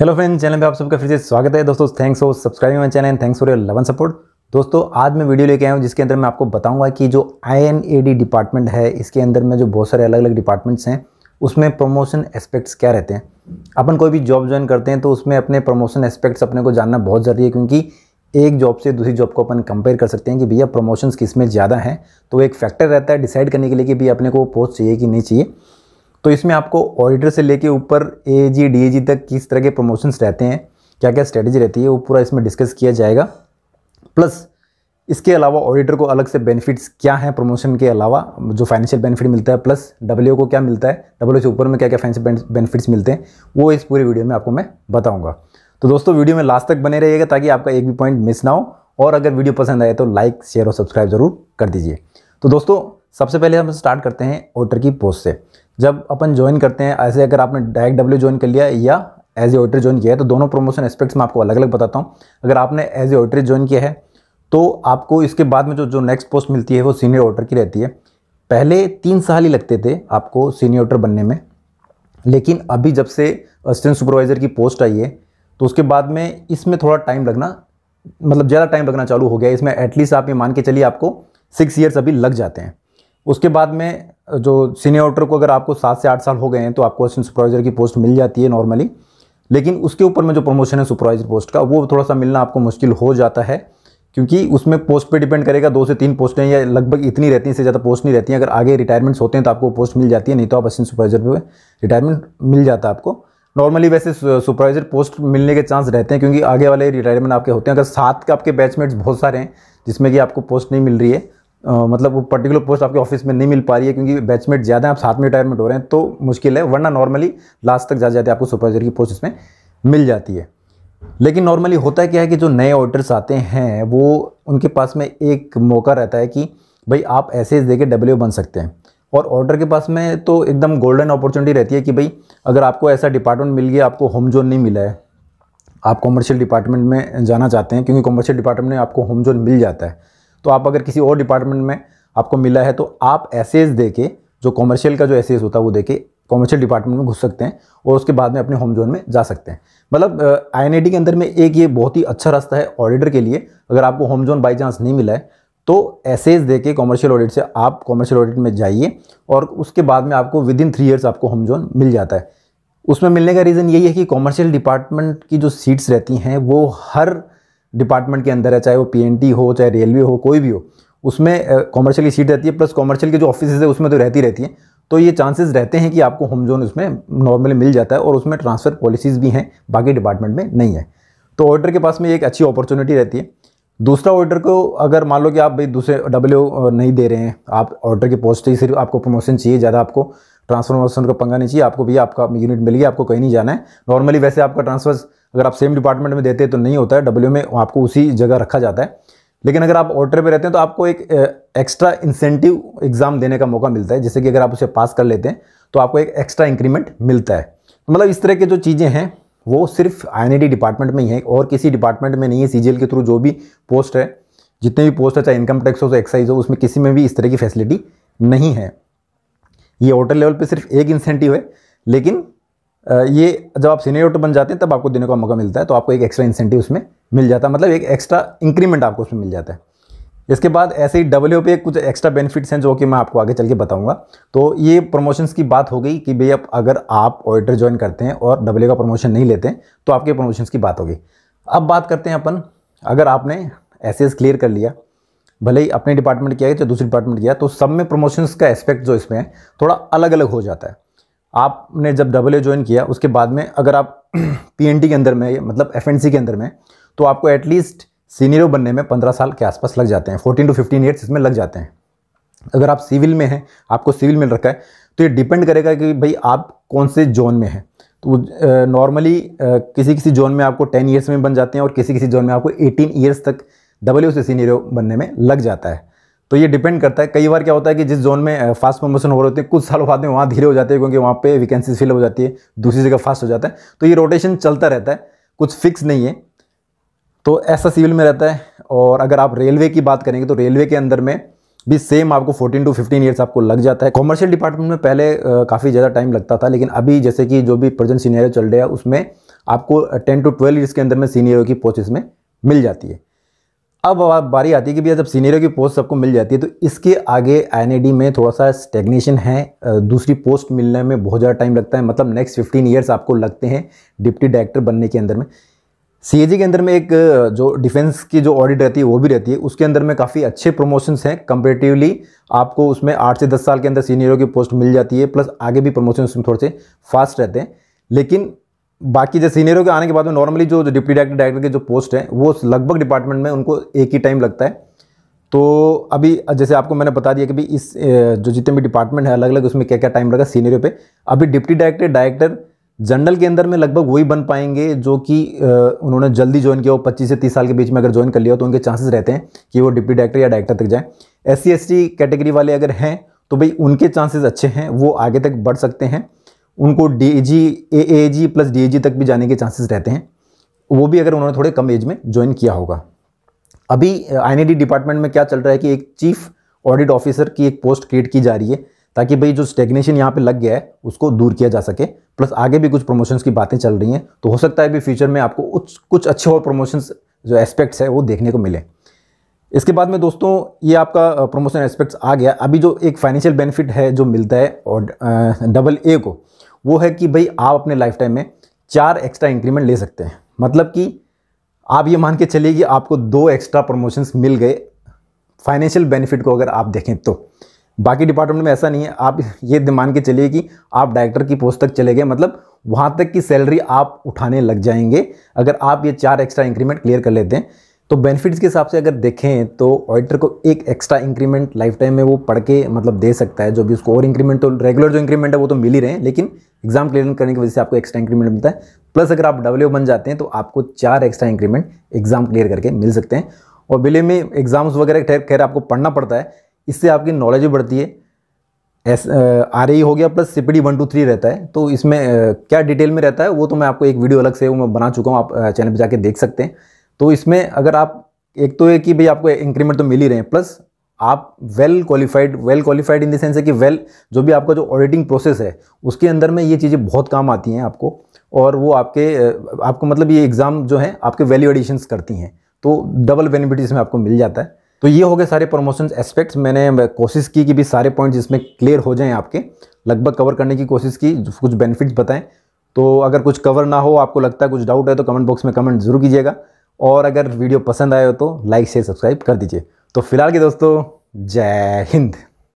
hello friends channel पे आप सबका फिर से स्वागत है दोस्तों thanks for subscribing my channel and thanks for your loving support दोस्तों आज मैं वीडियो लेके आया हूँ जिसके अंदर मैं आपको बताऊंगा कि जो आई डिपार्टमेंट है इसके अंदर में जो बहुत सारे अलग अलग डिपार्टमेंट्स हैं उसमें प्रमोशन एस्पेक्ट्स क्या रहते हैं अपन कोई भी जॉब ज्वाइन करते हैं तो उसमें अपने प्रमोशन एस्पेक्ट्स अपने को जानना बहुत ज़रूरी है क्योंकि एक जॉब से दूसरी जॉब को अपन कंपेयर कर सकते हैं कि भैया प्रमोशंस किस में ज़्यादा हैं तो एक फैक्टर रहता है डिसाइड करने के लिए कि भैया अपने को पोस्ट चाहिए कि नहीं चाहिए तो इसमें आपको ऑडिटर से लेके ऊपर ए जी डी जी तक किस तरह के प्रमोशंस रहते हैं क्या क्या स्ट्रेटजी रहती है वो पूरा इसमें डिस्कस किया जाएगा प्लस इसके अलावा ऑडिटर को अलग से बेनिफिट्स क्या हैं प्रमोशन के अलावा जो फाइनेंशियल बेनिफिट मिलता है प्लस डब्ल्यू को क्या मिलता है डब्ल्यू से ऊपर में क्या क्या फाइनेंशियल बेनिफिट्स मिलते हैं वो इस पूरी वीडियो में आपको मैं बताऊंगा तो दोस्तों वीडियो में लास्ट तक बने रहिएगा ताकि आपका एक भी पॉइंट मिस ना हो और अगर वीडियो पसंद आए तो लाइक शेयर और सब्सक्राइब जरूर कर दीजिए तो दोस्तों सबसे पहले हम स्टार्ट करते हैं ऑडिटर की पोस्ट से जब अपन ज्वाइन करते हैं ऐसे अगर आपने डायरेक्ट डब्ल्यू ज्वाइन कर लिया या एज ए ऑडिटर ज्वाइन किया है तो दोनों प्रमोशन एस्पेक्ट्स में आपको अलग अलग बताता हूँ अगर आपने एज ए ऑडिटर ज्वाइन किया है तो आपको इसके बाद में जो जो नेक्स्ट पोस्ट मिलती है वो सीनियर ऑडिटर की रहती है पहले तीन साल ही लगते थे आपको सीनियर ऑडिटर बनने में लेकिन अभी जब से असिस्टेंट सुपरवाइज़र की पोस्ट आई है तो उसके बाद में इसमें थोड़ा टाइम लगना मतलब ज़्यादा टाइम लगना चालू हो गया इसमें एटलीस्ट आप ये मान के चलिए आपको सिक्स ईयर्स अभी लग जाते हैं उसके बाद में जो सीनियर ऑडिटर को अगर आपको सात से आठ साल हो गए हैं तो आपको असिस्टेंट सुपरवाइजर की पोस्ट मिल जाती है नॉर्मली लेकिन उसके ऊपर में जो प्रमोशन है सुपरवाइजर पोस्ट का वो थोड़ा सा मिलना आपको मुश्किल हो जाता है क्योंकि उसमें पोस्ट पे डिपेंड करेगा दो से तीन पोस्टें या लगभग इतनी रहती हैं इससे ज़्यादा पोस्ट नहीं रहती हैं अगर आगे रिटायरमेंट्स होते हैं तो आपको पोस्ट मिल जाती है नहीं तो आप असिस्टेंट सुपरवाइजर पर रिटायरमेंट मिल जाता है आपको नॉर्मली वैसे सुपरवाइजर पोस्ट मिलने के चांस रहते हैं क्योंकि आगे वाले रिटायरमेंट आपके होते हैं अगर सात के आपके बैचमेट्स बहुत सारे हैं जिसमें कि आपको पोस्ट नहीं मिल रही है मतलब वो पर्टिकुलर पोस्ट आपके ऑफिस में नहीं मिल पा रही है क्योंकि बैचमेट ज़्यादा हैं आप साथ में रिटायरमेंट हो रहे हैं तो मुश्किल है वरना नॉर्मली लास्ट तक जाते जाते आपको सुपरवाइजर की पोस्ट इसमें मिल जाती है लेकिन नॉर्मली होता है क्या है कि जो नए ऑडिटर्स आते हैं वो उनके पास में एक मौका रहता है कि भाई आप ऐसे दे के डब्ल्यू बन सकते हैं और ऑर्डर के पास में तो एकदम गोल्डन अपॉर्चुनिटी रहती है कि भाई अगर आपको ऐसा डिपार्टमेंट मिल गया आपको होम जोन नहीं मिला है आप कॉमर्शियल डिपार्टमेंट में जाना चाहते हैं क्योंकि कॉमर्शियल डिपार्टमेंट में आपको होम जोन मिल जाता है तो आप अगर किसी और डिपार्टमेंट में आपको मिला है तो आप एसेज दे के जो कॉमर्शियल का जो एसेज होता है वो दे के कॉमर्शियल डिपार्टमेंट में घुस सकते हैं और उसके बाद में अपने होम जोन में जा सकते हैं मतलब आई के अंदर में एक ये बहुत ही अच्छा रास्ता है ऑडिटर के लिए अगर आपको होम जोन बाई चांस नहीं मिला है तो एसेज दे के कॉमर्शियल ऑडिट से आप कॉमर्शियल ऑडिट में जाइए और उसके बाद में आपको विद इन थ्री ईयर्स आपको होम जोन मिल जाता है उसमें मिलने का रीज़न यही है कि कॉमर्शियल डिपार्टमेंट की जो सीट्स रहती हैं वो हर डिपार्टमेंट के अंदर है चाहे वो पीएनटी हो चाहे रेलवे हो कोई भी हो उसमें कॉमर्शियल की सीट रहती है प्लस कॉमर्शियल के जो ऑफिस है उसमें तो रहती रहती है तो ये चांसेस रहते हैं कि आपको होम जोन उसमें नॉर्मली मिल जाता है और उसमें ट्रांसफ़र पॉलिसीज़ भी हैं बाकी डिपार्टमेंट में नहीं है तो ऑर्डर के पास में एक अच्छी अपॉर्चुनिटी रहती है दूसरा ऑर्डर को अगर मान लो कि आप भाई दूसरे डब्ल्यू नहीं दे रहे हैं आप ऑर्डर के पोस्ट ही सिर्फ आपको प्रमोशन चाहिए ज़्यादा आपको ट्रांसफर का पंगा नहीं चाहिए आपको भैया आपका यूनिट मिल गया आपको कहीं नहीं जाना है नॉर्मली वैसे आपका ट्रांसफर अगर आप सेम डिपार्टमेंट में देते हैं तो नहीं होता है डब्ल्यू में आपको उसी जगह रखा जाता है लेकिन अगर आप ऑर्डर पे रहते हैं तो आपको एक एक्स्ट्रा इंसेंटिव एग्ज़ाम देने का मौका मिलता है जैसे कि अगर आप उसे पास कर लेते हैं तो आपको एक एक्स्ट्रा इंक्रीमेंट मिलता है तो मतलब इस तरह के जो चीज़ें हैं वो सिर्फ आई डिपार्टमेंट में ही है और किसी डिपार्टमेंट में नहीं है सी के थ्रू जो भी पोस्ट है जितने भी पोस्ट है चाहे इनकम टैक्स हो चाहे एक्साइज हो उसमें किसी में भी इस तरह की फैसिलिटी नहीं है ये होटल लेवल पे सिर्फ एक इंसेंटिव है लेकिन ये जब आप सीनियर ऑटो बन जाते हैं तब आपको देने का मौका मिलता है तो आपको एक एक्स्ट्रा इंसेंटिव उसमें मिल जाता है मतलब एक एक्स्ट्रा इंक्रीमेंट आपको उसमें मिल जाता है इसके बाद ऐसे ही डब्ल्यू पे कुछ एक्स्ट्रा बेनिफिट्स हैं जो कि मैं आपको आगे चल के बताऊंगा तो ये प्रमोशंस की बात हो गई कि भैया अब अगर आप ऑडिटर ज्वाइन करते हैं और डब्ल्यू का प्रमोशन नहीं लेते हैं तो आपके प्रमोशंस की बात होगी अब बात करते हैं अपन अगर आपने एस क्लियर कर लिया भले ही अपने डिपार्टमेंट किया या दूसरे डिपार्टमेंट किया तो सब में प्रमोशंस का एस्पेक्ट जो इसमें है थोड़ा अलग अलग हो जाता है आपने जब डबल ए ज्वाइन किया उसके बाद में अगर आप टी के अंदर में मतलब सी के अंदर में तो आपको एटलीस्ट सीनियर बनने में पंद्रह साल के आसपास लग जाते हैं फोर्टीन टू फिफ्टीन ईयर्स इसमें लग जाते हैं अगर आप सिविल में हैं आपको सिविल मिल रखा है तो ये डिपेंड करेगा कि भाई आप कौन से जोन में हैं तो नॉर्मली किसी किसी जोन में आपको टेन ईयर्स में बन जाते हैं और किसी किसी जोन में आपको एटीन ईयर्स तक डबल से सीनियर बनने में लग जाता है तो ये डिपेंड करता है कई बार क्या होता है कि जिस जोन में फास्ट प्रमोशन हो रहे होते हैं कुछ सालों बाद में वहाँ धीरे हो जाते हैं क्योंकि वहाँ पे वैकेंसीज फिल हो जाती है दूसरी जगह फास्ट हो जाता है तो ये रोटेशन चलता रहता है कुछ फिक्स नहीं है तो ऐसा सिविल में रहता है और अगर आप रेलवे की बात करेंगे तो रेलवे के अंदर में भी सेम आपको 14 टू 15 ईयर्स आपको लग जाता है कॉमर्शियल डिपार्टमेंट में पहले काफ़ी ज़्यादा टाइम लगता था लेकिन अभी जैसे कि जो भी प्रेजेंट सीनियर चल रहा है उसमें आपको 10 टू 12 ईयर्स के अंदर में सीनियर की पोस्ट में मिल जाती है अब बारी आती है कि भैया जब सीनियर की पोस्ट सबको मिल जाती है तो इसके आगे आई में थोड़ा सा स्टेग्नेशन है दूसरी पोस्ट मिलने में बहुत ज़्यादा टाइम लगता है मतलब नेक्स्ट फिफ्टीन ईयर्स आपको लगते हैं डिप्टी डायरेक्टर बनने के अंदर में सी के अंदर में एक जो डिफेंस की जो ऑडिट रहती है वो भी रहती है उसके अंदर में काफ़ी अच्छे प्रमोशंस हैं कंपेरेटिवली आपको उसमें आठ से दस साल के अंदर सीनियरों की पोस्ट मिल जाती है प्लस आगे भी प्रमोशन उसमें थोड़े से फास्ट रहते हैं लेकिन बाकी जो सीनियरों के आने के बाद में नॉर्मली जो डिप्टी डायरेक्टर डायरेक्टर के जो पोस्ट हैं वो लगभग डिपार्टमेंट में उनको एक ही टाइम लगता है तो अभी जैसे आपको मैंने बता दिया कि भाई इस जो जितने भी डिपार्टमेंट है अलग अलग उसमें क्या क्या टाइम लगा सीनियरों पे अभी डिप्टी डायरेक्टर डायरेक्टर जनरल के अंदर में लगभग वही बन पाएंगे जो कि उन्होंने जल्दी ज्वाइन किया हो पच्चीस से तीस साल के बीच में अगर ज्वाइन कर लिया हो तो उनके चांसेस रहते हैं कि वो डिप्टी डायरेक्टर या डायरेक्टर तक जाएँ एस सी कैटेगरी वाले अगर हैं तो भाई उनके चांसेस अच्छे हैं वो आगे तक बढ़ सकते हैं उनको D G A A G plus D A G तक भी जाने के चांसेस रहते हैं वो भी अगर उन्होंने थोड़े कम एज में ज्वाइन किया होगा अभी आई डिपार्टमेंट e में क्या चल रहा है कि एक चीफ ऑडिट ऑफिसर की एक पोस्ट क्रिएट की जा रही है ताकि भाई जो स्टेग्नेशन यहाँ पे लग गया है उसको दूर किया जा सके प्लस आगे भी कुछ प्रमोशंस की बातें चल रही हैं तो हो सकता है भी फ्यूचर में आपको कुछ कुछ अच्छे और प्रमोशंस जो एस्पेक्ट्स है वो देखने को मिले इसके बाद में दोस्तों ये आपका प्रमोशन एस्पेक्ट्स आ गया अभी जो एक फाइनेंशियल बेनिफिट है जो मिलता है और डबल ए को वो है कि भाई आप अपने लाइफ टाइम में चार एक्स्ट्रा इंक्रीमेंट ले सकते हैं मतलब कि आप ये मान के चलिए कि आपको दो एक्स्ट्रा प्रमोशंस मिल गए फाइनेंशियल बेनिफिट को अगर आप देखें तो बाकी डिपार्टमेंट में ऐसा नहीं है आप ये मान के चलिए कि आप डायरेक्टर की पोस्ट तक चले गए मतलब वहाँ तक की सैलरी आप उठाने लग जाएंगे अगर आप ये चार एक्स्ट्रा इंक्रीमेंट क्लियर कर लेते हैं तो बेनिफिट्स के हिसाब से अगर देखें तो ऑडिटर को एक एक्स्ट्रा इंक्रीमेंट लाइफ टाइम में वो पढ़ के मतलब दे सकता है जो भी उसको और इंक्रीमेंट तो रेगुलर जो इंक्रीमेंट है वो तो मिल ही रहे हैं लेकिन एग्जाम क्लियर करने की वजह से आपको एक्स्ट्रा इंक्रीमेंट मिलता है प्लस अगर आप डब्ल्यू बन जाते हैं तो आपको चार एक्स्ट्रा इंक्रीमेंट एग्जाम क्लियर करके मिल सकते हैं और बिले में एग्जाम्स वगैरह खैर खैर आपको पढ़ना पड़ता है इससे आपकी नॉलेज भी बढ़ती है एस आर e हो गया plus C P one two three रहता है तो इसमें क्या डिटेल में रहता है वो तो मैं आपको एक वीडियो अलग से वो मैं बना चुका हूँ आप चैनल पर जाके देख सकते हैं तो इसमें अगर आप एक तो है कि भाई आपको इंक्रीमेंट तो मिल ही रहे हैं प्लस आप well qualified well qualified in the sense है कि वेल जो भी आपका जो ऑडिटिंग प्रोसेस है उसके अंदर में ये चीज़ें बहुत काम आती हैं आपको और वो आपके आपको मतलब ये एग्ज़ाम जो है आपके वैल्यू एडिशंस करती हैं तो डबल बेनिफिट इसमें आपको मिल जाता है तो ये हो गए सारे प्रमोशन एस्पेक्ट्स मैंने कोशिश की कि भी सारे पॉइंट्स इसमें क्लियर हो जाएं आपके लगभग कवर करने की कोशिश की कुछ बेनिफिट्स बताएं तो अगर कुछ कवर ना हो आपको लगता है कुछ डाउट है तो कमेंट बॉक्स में कमेंट जरूर कीजिएगा और अगर वीडियो पसंद आए हो तो लाइक शेयर सब्सक्राइब कर दीजिए तो फिलहाल के दोस्तों जय हिंद